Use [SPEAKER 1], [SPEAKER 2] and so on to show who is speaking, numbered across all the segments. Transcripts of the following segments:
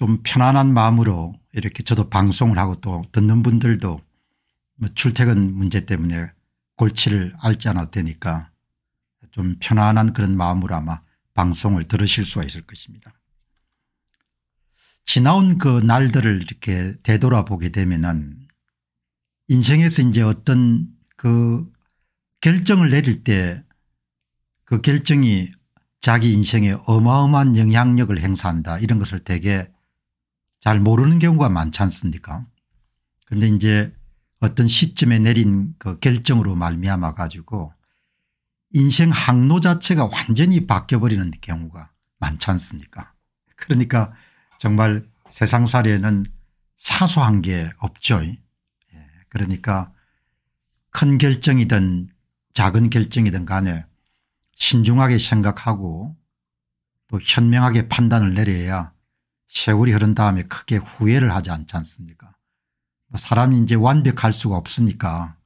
[SPEAKER 1] 좀 편안한 마음으로 이렇게 저도 방송을 하고 또 듣는 분들도 뭐 출퇴근 문제 때문에 골치를 앓지 않아도 되니까 좀 편안한 그런 마음으로 아마 방송을 들으실 수가 있을 것입니다. 지나온 그 날들을 이렇게 되돌아보게 되면은 인생에서 이제 어떤 그 결정을 내릴 때 그 결정이 자기 인생에 어마어마한 영향력을 행사한다 이런 것을 되게 잘 모르는 경우가 많지 않습니까 근데 이제 어떤 시점에 내린 그 결정으로 말미암아 가지고 인생 항로 자체가 완전히 바뀌어버리는 경우가 많지 않습니까 그러니까 정말 세상 사례는 사소한 게 없죠. 예. 그러니까 큰 결정이든 작은 결정이든 간에 신중하게 생각하고 또 현명하게 판단을 내려야 세월이 흐른 다음에 크게 후회를 하지 않지 않습니까 뭐 사람이 이제 완벽할 수가 없으니까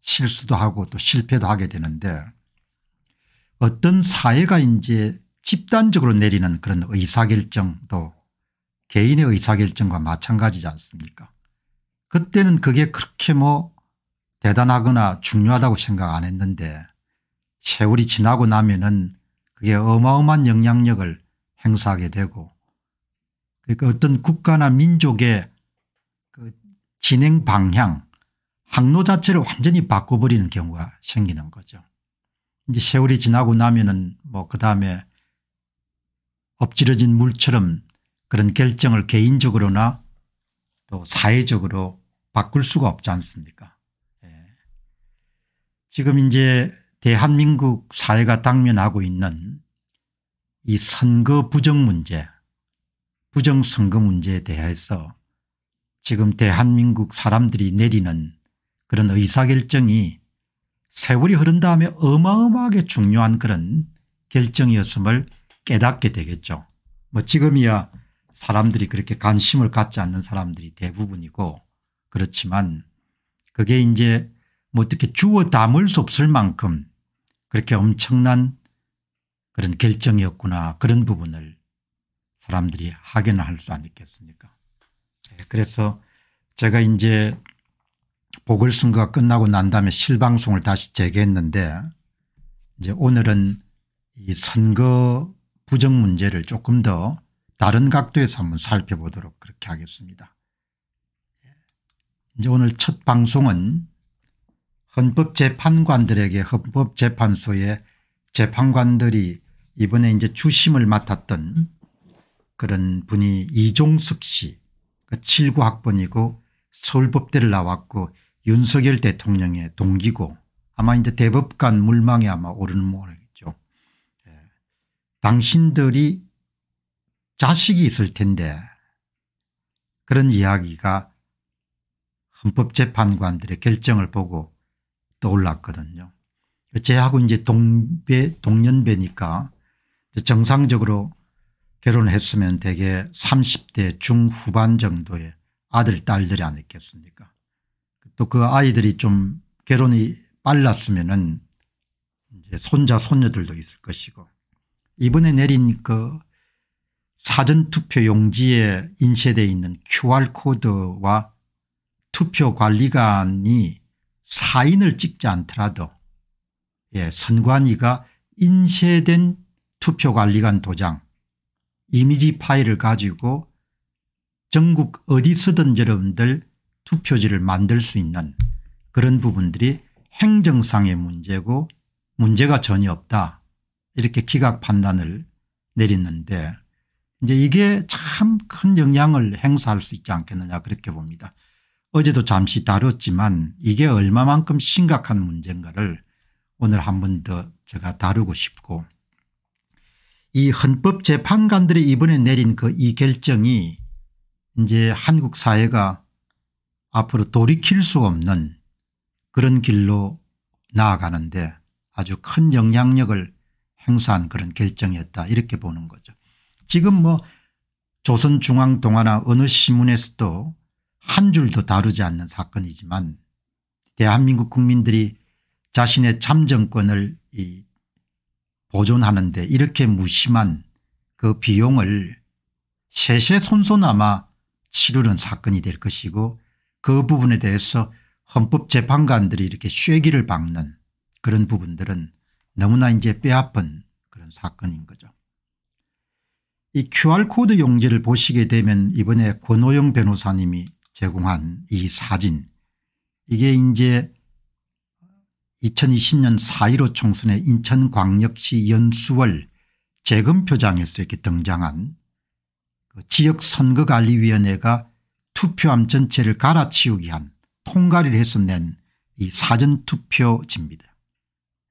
[SPEAKER 1] 실수도 하고 또 실패도 하게 되는데 어떤 사회가 이제 집단적으로 내리는 그런 의사결정도 개인의 의사결정과 마찬가지지 않습니까 그때는 그게 그렇게 뭐 대단하거나 중요하다고 생각 안 했는데 세월이 지나고 나면은 그게 어마어마한 영향력을 행사하게 되고 그러니까 어떤 국가나 민족의 그 진행 방향 항로 자체를 완전히 바꿔버리는 경우가 생기는 거죠. 이제 세월이 지나고 나면은 뭐 그다음에 엎질러진 물처럼 그런 결정을 개인적으로나 또 사회적으로 바꿀 수가 없지 않습니까 예. 지금 이제 대한민국 사회가 당면하고 있는 이 선거 부정 문제 부정선거 문제에 대해서 지금 대한민국 사람들이 내리는 그런 의사결정이 세월이 흐른 다음에 어마어마하게 중요한 그런 결정이었음을 깨닫게 되겠죠. 뭐 지금이야 사람들이 그렇게 관심을 갖지 않는 사람들이 대부분이고 그렇지만 그게 이제 뭐 어떻게 주워 담을 수 없을 만큼 그렇게 엄청난 그런 결정이었구나 그런 부분을 사람들이 확인을할수 아니겠습니까 네, 그래서 제가 이제 보궐선거가 끝나고 난 다음에 실방송을 다시 재개했는데 이제 오늘은 이 선거 부정 문제를 조금 더 다른 각도에서 한번 살펴보도록 그렇게 하겠습니다. 네, 이제 오늘 첫 방송은 헌법재판관들에게 헌법재판소의 재판관들이 이번에 이제 주심을 맡았던 그런 분이 이종석 씨 79학번이고 그러니까 서울법대를 나왔고 윤석열 대통령의 동기고 아마 이제 대법관 물망에 아마 오르는 모양이죠. 예. 당신들이 자식이 있을 텐데 그런 이야기가 헌법재판관들의 결정을 보고 떠올랐거든요. 제하고 이제 동배, 동년배니까 정상적으로 결혼했으면 대개 30대 중후반 정도의 아들 딸들이 아니겠습니까 또 그 아이들이 좀 결혼이 빨랐으면 은 이제 손자 손녀들도 있을 것이고 이번에 내린 그 사전투표 용지에 인쇄되어 있는 QR코드와 투표관리관이 사인을 찍지 않더라도 예, 선관위가 인쇄된 투표관리관 도장 이미지 파일을 가지고 전국 어디서든 여러분들 투표지를 만들 수 있는 그런 부분들이 행정상의 문제고 문제가 전혀 없다 이렇게 기각 판단을 내렸는데 이제 이게 참 큰 영향을 행사할 수 있지 않겠느냐 그렇게 봅니다. 어제도 잠시 다뤘지만 이게 얼마만큼 심각한 문제인가를 오늘 한 번 더 제가 다루고 싶고 이 헌법재판관들이 이번에 내린 그 이 결정이 이제 한국 사회가 앞으로 돌이킬 수 없는 그런 길로 나아가는데 아주 큰 영향력을 행사한 그런 결정이었다 이렇게 보는 거죠. 지금 뭐 조선중앙동화나 어느 신문에서도 한 줄도 다루지 않는 사건이지만 대한민국 국민들이 자신의 참정권을 이 보존하는데 이렇게 무심한 그 비용을 세세 손손아마 치르는 사건이 될 것이고 그 부분에 대해서 헌법재판관들이 이렇게 쐐기를 박는 그런 부분들은 너무나 이제 뼈아픈 그런 사건인 거죠. 이 QR코드 용지를 보시게 되면 이번에 권호영 변호사님이 제공한 이 사진 이게 이제 2020년 4.15 총선에 인천광역시 연수월 재검표장에서 이렇게 등장한 그 지역선거관리위원회가 투표함 전체를 갈아치우게 한 통과를 해서 낸이 사전투표지입니다.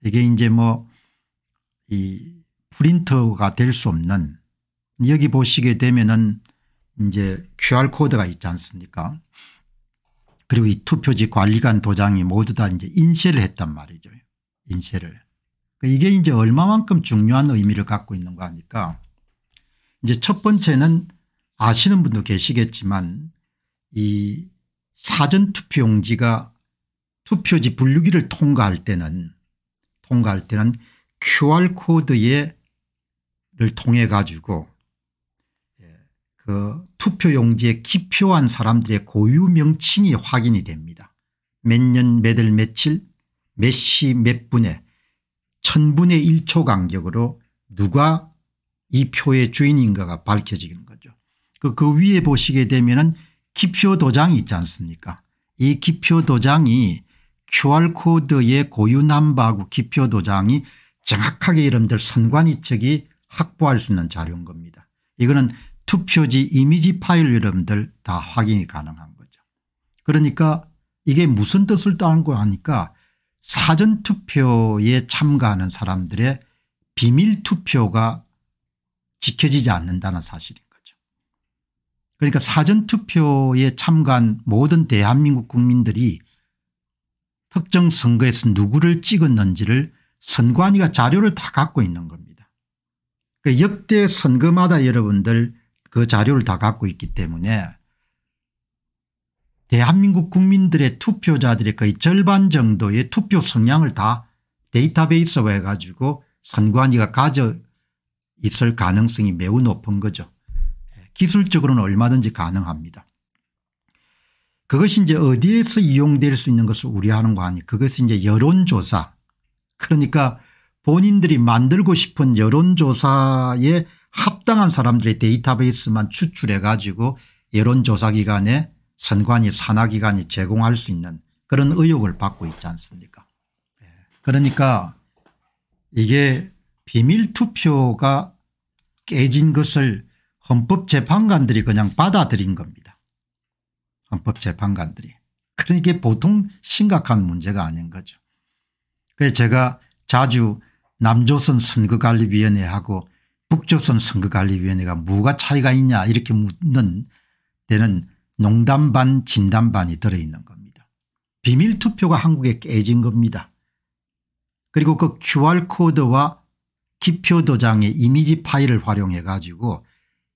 [SPEAKER 1] 이게 이제 뭐 이 프린터가 될 수 없는 여기 보시게 되면은 이제 QR코드가 있지 않습니까 그리고 이 투표지 관리관 도장이 모두 다 이제 인쇄를 했단 말이죠. 인쇄를. 그러니까 이게 이제 얼마만큼 중요한 의미를 갖고 있는거아닙니까 이제 첫 번째는 아시는 분도 계시겠지만 이 사전투표용지가 투표지 분류기를 통과할 때는 통과할 때는 QR코드를 통해 가지고 그 투표용지에 기표한 사람들의 고유 명칭이 확인이 됩니다. 몇년몇월 며칠 몇시몇 분에 천분의 1초 간격으로 누가 이 표의 주인인가가 밝혀지는 거죠. 그, 그 위에 보시게 되면은 기표 도장이 있지 않습니까 이 기표 도장이 QR코드의 고유 남바하고 기표 도장이 정확하게 여러분들 선관위측이 확보할 수 있는 자료인 겁니다. 이거는 투표지 이미지 파일 여러분들 다 확인이 가능한 거죠. 그러니까 이게 무슨 뜻을 따는거 하니까 사전투표에 참가하는 사람들의 비밀투표가 지켜지지 않는다는 사실인 거죠. 그러니까 사전투표에 참가한 모든 대한민국 국민들이 특정 선거에서 누구를 찍었는지를 선관위가 자료를 다 갖고 있는 겁니다. 그러니까 역대 선거마다 여러분들 그 자료를 다 갖고 있기 때문에 대한민국 국민들의 투표자들의 거의 절반 정도의 투표 성향을 다데이터베이스화 해가지고 선관위가 가져 있을 가능성이 매우 높은 거죠. 예, 기술적으로는 얼마든지 가능합니다. 그것이 이제 어디에서 이용될 수 있는 것을 우려하는 거 아니 에요 그것이 이제 여론조사 그러니까 본인들이 만들고 싶은 여론조사에 합당한 사람들의 데이터베이스만 추출해 가지고 여론조사기관에 선관위 산하기관이 제공할 수 있는 그런 의혹을 받고 있지 않습니까 예. 그러니까 이게 비밀투표가 깨진 것을 헌법재판관들이 그냥 받아들인 겁니다. 헌법재판관들이. 그러니까 보통 심각한 문제가 아닌 거죠. 그래서 제가 자주 남조선 선거관리위원회하고 북조선 선거관리위원회가 뭐가 차이가 있냐 이렇게 묻는 데는 농담 반 진담 반이 들어있는 겁니다. 비밀투표가 한국에 깨진 겁니다. 그리고 그 QR코드와 기표 도장의 이미지 파일을 활용해 가지고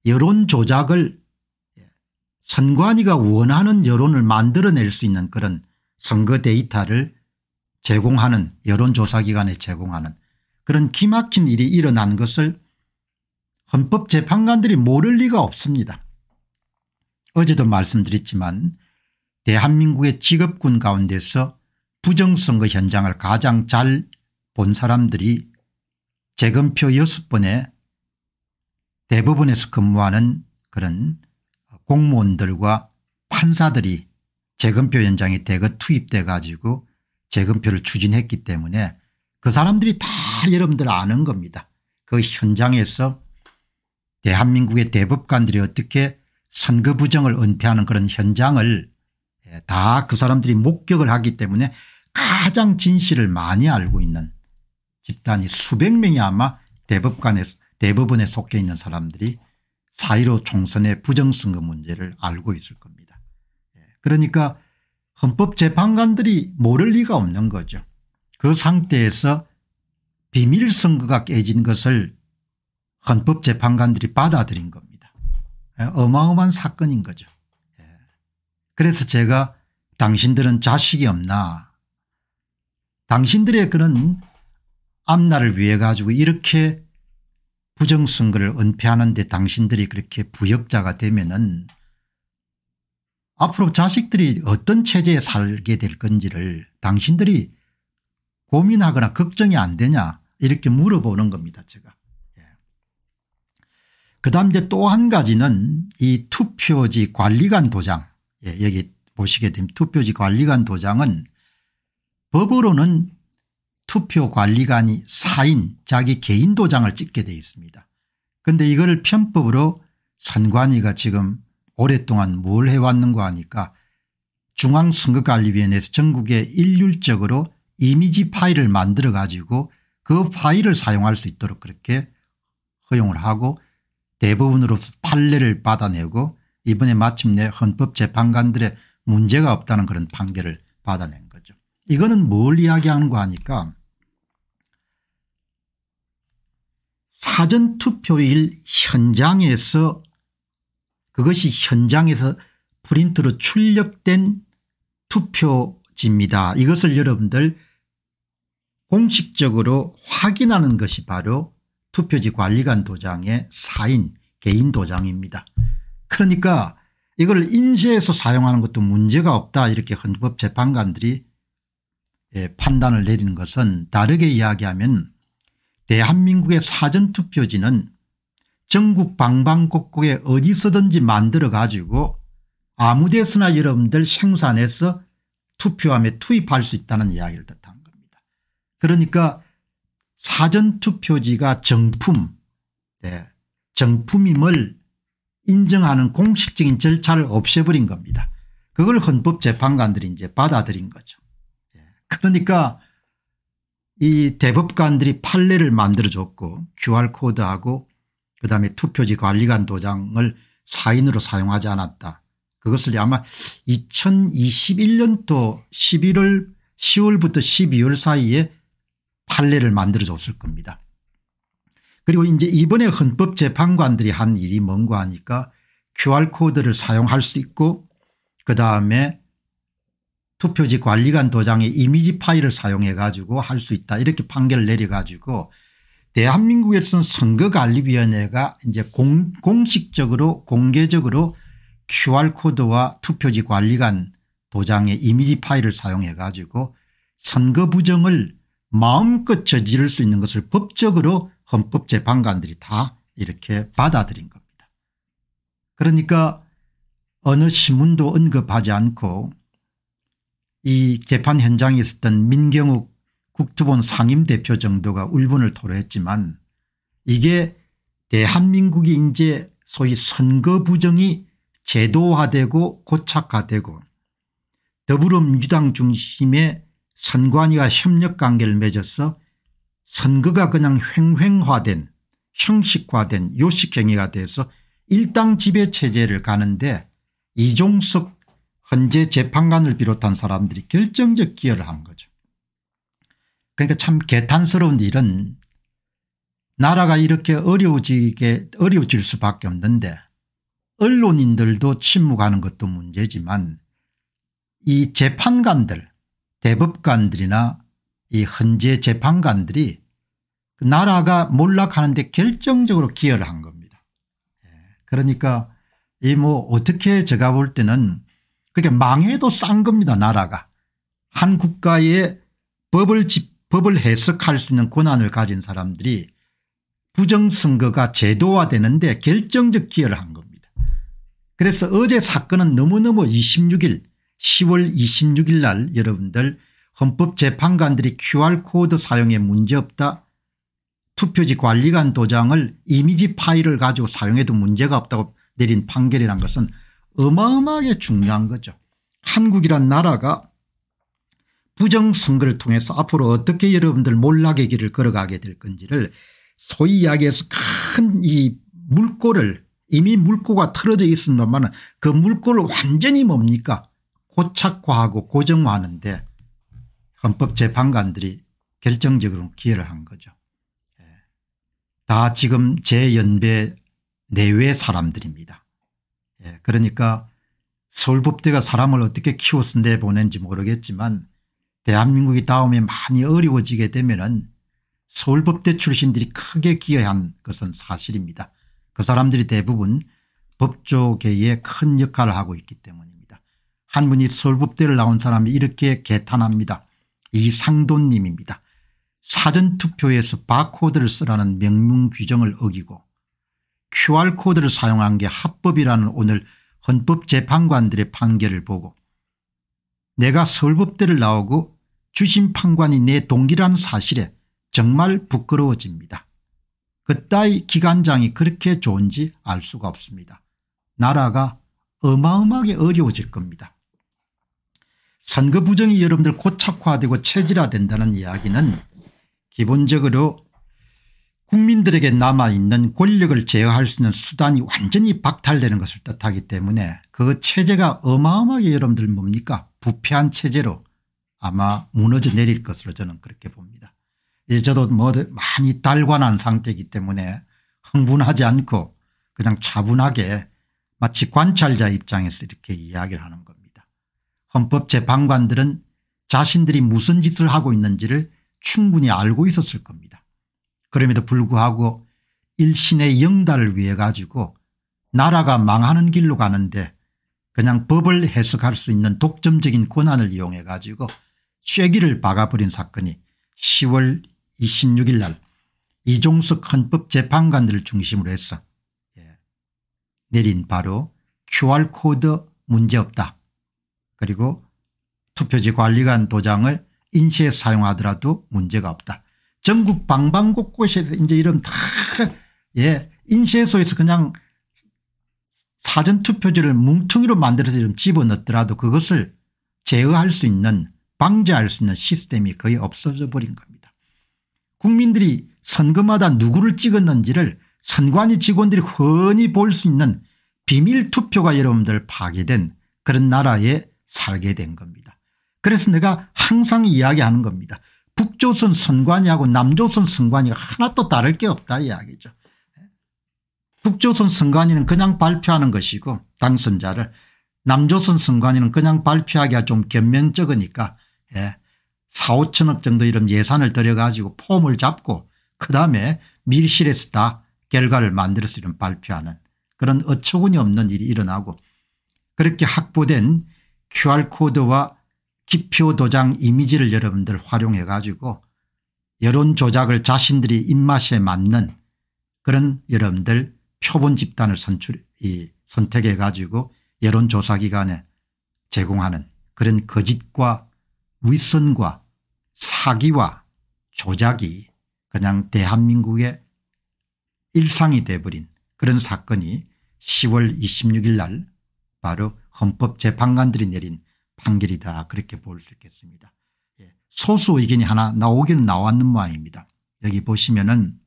[SPEAKER 1] 여론 조작을 예, 선관위가 원하는 여론을 만들어낼 수 있는 그런 선거 데이터를 제공하는 여론조사기관에 제공하는 그런 기막힌 일이 일어난 것을 헌법재판관들이 모를 리가 없습니다. 어제도 말씀드렸지만 대한민국의 직업군 가운데서 부정선거 현장을 가장 잘 본 사람들이 재검표 6번에 대법원에서 근무하는 그런 공무원들과 판사들이 재검표 현장에 대거 투입돼 가지고 재검표를 추진했기 때문에 그 사람들이 다 여러분들 아는 겁니다. 그 현장에서 대한민국의 대법관들이 어떻게 선거 부정을 은폐하는 그런 현장을 예, 다그 사람들이 목격을 하기 때문에 가장 진실을 많이 알고 있는 집단이 수백 명이 아마 대법관에 대법원에 속해 있는 사람들이 사이로 총선의 부정선거 문제를 알고 있을 겁니다. 예, 그러니까 헌법재판관들이 모를 리가 없는 거죠. 그 상태에서 비밀선거가 깨진 것을 헌법재판관들이 받아들인 겁니다. 예, 어마어마한 사건인 거죠. 예. 그래서 제가 당신들은 자식이 없나 당신들의 그런 앞날을 위해 가지고 이렇게 부정선거를 은폐하는데 당신들이 그렇게 부역자가 되면은 앞으로 자식들이 어떤 체제에 살게 될 건지를 당신들이 고민하거나 걱정이 안 되냐 이렇게 물어보는 겁니다 제가. 그다음 이제 또 한 가지는 이 투표지 관리관 도장 예, 여기 보시게 되면 투표지 관리관 도장은 법으로는 투표 관리관이 사인 자기 개인 도장을 찍게 되어 있습니다. 그런데 이걸 편법으로 선관위가 지금 오랫동안 뭘 해왔는가 하니까 중앙선거관리위원회에서 전국에 일률적으로 이미지 파일을 만들어 가지고 그 파일을 사용할 수 있도록 그렇게 허용을 하고 대부분으로서 판례를 받아내고 이번에 마침내 헌법재판관들의 문제가 없다는 그런 판결을 받아낸 거죠. 이거는 뭘이야기하는거 하니까 사전투표일 현장에서 그것이 현장에서 프린트로 출력된 투표지입니다. 이것을 여러분들 공식적으로 확인하는 것이 바로 투표지 관리관 도장의 사인 개인 도장입니다. 그러니까 이걸 인쇄해서 사용하는 것도 문제가 없다 이렇게 헌법 재판관들이 예, 판단을 내리는 것은 다르게 이야기하면 대한민국의 사전투표지는 전국 방방곡곡에 어디서든지 만들어 가지고 아무 데서나 여러분들 생산해서 투표함에 투입할 수 있다는 이야기를 뜻한 겁니다. 그러니까 사전투표지가 정품 네, 정품임을 인정하는 공식적인 절차를 없애버린 겁니다. 그걸 헌법재판관들이 이제 받아들인 거죠. 예. 그러니까 이 대법관들이 판례를 만들어줬고 QR코드하고 그다음에 투표지 관리관 도장을 사인으로 사용하지 않았다. 그것을 아마 2021년도 11월 10월부터 12월 사이에 판례를 만들어줬을 겁니다. 그리고 이제 이번에 헌법재판관들이 한 일이 뭔가 하니까 QR코드를 사용할 수 있고 그다음에 투표지 관리관 도장의 이미지 파일을 사용해 가지고 할 수 있다 이렇게 판결을 내려 가지고 대한민국에서는 선거관리위원회가 이제 공, 공식적으로 공개적으로 QR코드와 투표지 관리관 도장의 이미지 파일을 사용해 가지고 선거 부정을 마음껏 저지를 수 있는 것을 법적으로 헌법재판관들이 다 이렇게 받아들인 겁니다. 그러니까 어느 신문도 언급하지 않고 이 재판 현장에 있었던 민경욱 국토본 상임대표 정도가 울분을 토로했지만 이게 대한민국이 이제 소위 선거 부정이 제도화되고 고착화되고 더불어민주당 중심의 선관위와 협력관계를 맺어서 선거가 그냥 횡횡화된 형식화된 요식행위가 돼서 일당 지배체제를 가는데 이종석 헌재 재판관을 비롯한 사람들이 결정적 기여를 한 거죠. 그러니까 참 개탄스러운 일은 나라가 이렇게 어려워지게 어려워질 수밖에 없는데 언론인들도 침묵하는 것도 문제지만 이 재판관들 대법관들이나 이 헌재 재판관들이 그 나라가 몰락하는데 결정적으로 기여를 한 겁니다. 예, 그러니까 이 뭐 어떻게 제가 볼 때는 그게 망해도 싼 겁니다 나라가. 한 국가의 법을 집, 법을 해석할 수 있는 권한을 가진 사람들이 부정선거가 제도화되는데 결정적 기여를 한 겁니다. 그래서 어제 사건은 너무너무 26일 10월 26일 날 여러분들 헌법재판관들이 QR코드 사용에 문제없다 투표지 관리관 도장을 이미지 파일을 가지고 사용해도 문제가 없다고 내린 판결이란 것은 어마어마하게 중요한 거죠. 한국이란 나라가 부정선거를 통해서 앞으로 어떻게 여러분들 몰락의 길을 걸어가게 될 건지를 소위 이야기해서 큰 이 물꼬를 이미 물꼬가 틀어져 있었는다만그 물꼬를 완전히 뭡니까 고착화하고 고정화하는데 헌법재판관들이 결정적으로 기여를 한 거죠. 예. 다 지금 제 연배 내외 사람들입니다. 예. 그러니까 서울법대가 사람을 어떻게 키웠는데보낸지 모르겠지만 대한민국이 다음에 많이 어려워지게 되면 은 서울법대 출신들이 크게 기여한 것은 사실입니다. 그 사람들이 대부분 법조계에 큰 역할을 하고 있기 때문에 한 분이 서울법대를 나온 사람이 이렇게 개탄합니다. 이상돈님입니다. 사전투표에서 바코드를 쓰라는 명문 규정을 어기고 QR코드를 사용한 게 합법이라는 오늘 헌법재판관들의 판결을 보고 내가 서울법대를 나오고 주심 판관이 내 동기라는 사실에 정말 부끄러워집니다. 그따위 기관장이 그렇게 좋은지 알 수가 없습니다. 나라가 어마어마하게 어려워질 겁니다. 선거 부정이 여러분들 고착화되고 체질화된다는 이야기는 기본적으로 국민들에게 남아있는 권력을 제어할 수 있는 수단이 완전히 박탈되는 것을 뜻하기 때문에 그 체제가 어마어마하게 여러분들 뭡니까 부패한 체제로 아마 무너져 내릴 것으로 저는 그렇게 봅니다. 이제 저도 뭐 많이 달관한 상태이기 때문에 흥분하지 않고 그냥 차분하게 마치 관찰자 입장에서 이렇게 이야기를 하는 겁니다. 헌법재판관들은 자신들이 무슨 짓을 하고 있는지를 충분히 알고 있었을 겁니다. 그럼에도 불구하고 일신의 영달을 위해 가지고 나라가 망하는 길로 가는데 그냥 법을 해석할 수 있는 독점적인 권한을 이용해 가지고 쇠기를 박아버린 사건이 10월 26일 날 이종석 헌법재판관들을 중심으로 해서 예, 내린 바로 QR코드 문제없다 그리고 투표지 관리관 도장을 인쇄 사용하더라도 문제가 없다. 전국 방방곳곳에서 이제 이런 다 예, 인쇄소에서 그냥 사전투표지를 뭉텅이로 만들어서 좀 집어넣더라도 그것을 제어할 수 있는 방제할 수 있는 시스템이 거의 없어져 버린 겁니다. 국민들이 선거마다 누구를 찍었는지를 선관위 직원들이 흔히 볼 수 있는 비밀투표가 여러분들 파괴된 그런 나라의 살게 된 겁니다. 그래서 내가 항상 이야기하는 겁니다. 북조선 선관위하고 남조선 선관위가 하나도 다를 게 없다 이야기죠. 북조선 선관위는 그냥 발표하는 것이고 당선자를 남조선 선관위는 그냥 발표하기가 좀겸면적으니까 예. 4, 5천억 정도 이런 예산을 들여가지고 폼을 잡고 그다음에 밀실에서 다 결과를 만들어서 이런 발표하는 그런 어처구니없는 일이 일어나고 그렇게 확보된 QR코드와 기표 도장 이미지를 여러분들 활용해 가지고 여론 조작을 자신들이 입맛에 맞는 그런 여러분들 표본 집단을 선출, 이 선택해 가지고 여론조사기관에 제공하는 그런 거짓과 위선과 사기와 조작이 그냥 대한민국의 일상이 돼버린 그런 사건이 10월 26일 날 바로 헌법재판관들이 내린 판결이다 그렇게 볼 수 있겠습니다. 예, 소수 의견이 하나 나오기는 나왔는 모양입니다. 여기 보시면은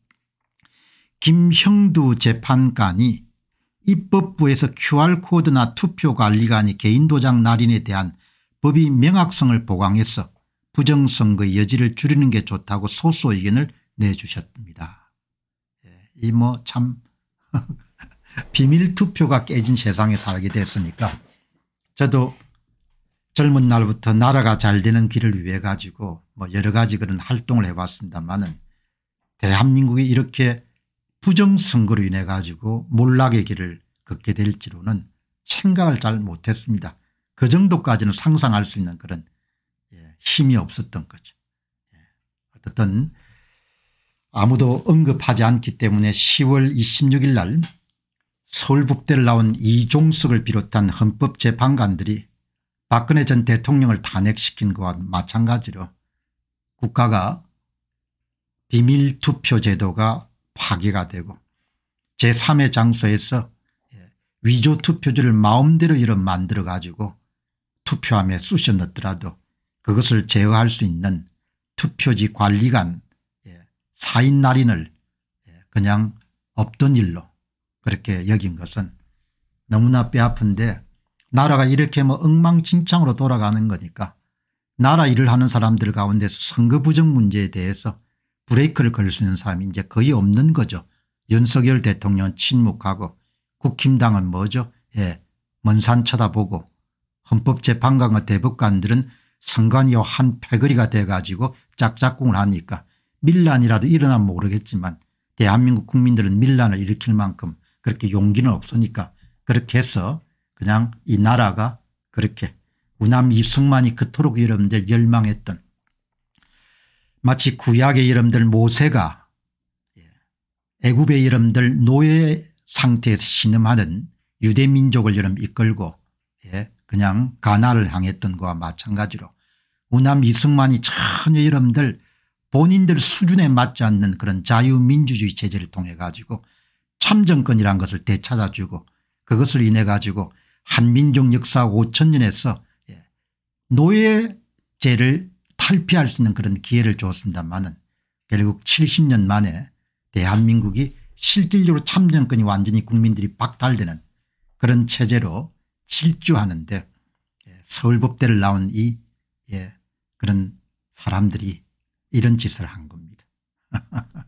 [SPEAKER 1] 김형두 재판관이 입법부에서 QR코드나 투표관리관이 개인도장 날인에 대한 법이 명확성을 보강해서 부정선거의 여지를 줄이는 게 좋다고 소수 의견을 내주셨습니다. 예, 이뭐 참 비밀투표가 깨진 세상에 살게 됐으니까 저도 젊은 날부터 나라가 잘 되는 길을 위해 가지고 뭐 여러 가지 그런 활동을 해봤습니다만은 대한민국이 이렇게 부정선거로 인해 가지고 몰락의 길을 걷게 될지로는 생각을 잘 못했습니다. 그 정도까지는 상상할 수 있는 그런 예, 힘이 없었던 거죠. 예. 어쨌든 아무도 언급하지 않기 때문에 10월 26일 날 서울북대를 나온 이종석을 비롯한 헌법재판관들이 박근혜 전 대통령을 탄핵시킨 것과 마찬가지로 국가가 비밀투표 제도가 파괴가 되고 제3의 장소에서 위조투표지를 마음대로 이런 만들어 가지고 투표함에 쑤셔 넣더라도 그것을 제어할 수 있는 투표지 관리관 예, 사인 날인을 예, 그냥 없던 일로 그렇게 여긴 것은 너무나 뼈아픈데 나라가 이렇게 뭐 엉망진창으로 돌아가는 거니까 나라 일을 하는 사람들 가운데서 선거 부정 문제에 대해서 브레이크를 걸 수 있는 사람이 이제 거의 없는 거죠. 윤석열 대통령 침묵하고 국힘당은 뭐죠? 예, 먼산 쳐다보고 헌법재판관과 대법관들은 선관위와 한 패거리가 돼가지고 짝짝꿍을 하니까 밀란이라도 일어나면 모르겠지만 대한민국 국민들은 밀란을 일으킬 만큼 그렇게 용기는 없으니까 그렇게 해서 그냥 이 나라가 그렇게 우남 이승만이 그토록 여러분들 열망했던 마치 구약의 여러분들 모세가 예, 애굽의 여러분들 노예 상태에서 신음하는 유대민족을 여러분 이끌고 예, 그냥 가나를 향했던 것과 마찬가지로 우남 이승만이 전혀 여러분들 본인들 수준에 맞지 않는 그런 자유민주주의 체제를 통해 가지고 참정권이란 것을 되찾아주고 그것을 인해 가지고 한민족 역사 5천 년에서 예, 노예제를 탈피할 수 있는 그런 기회를 주었습니다만은 결국 70년 만에 대한민국이 실질적으로 참정권이 완전히 국민들이 박탈되는 그런 체제로 질주하는데 예, 서울법대를 나온 이 예, 그런 사람들이 이런 짓을 한 겁니다.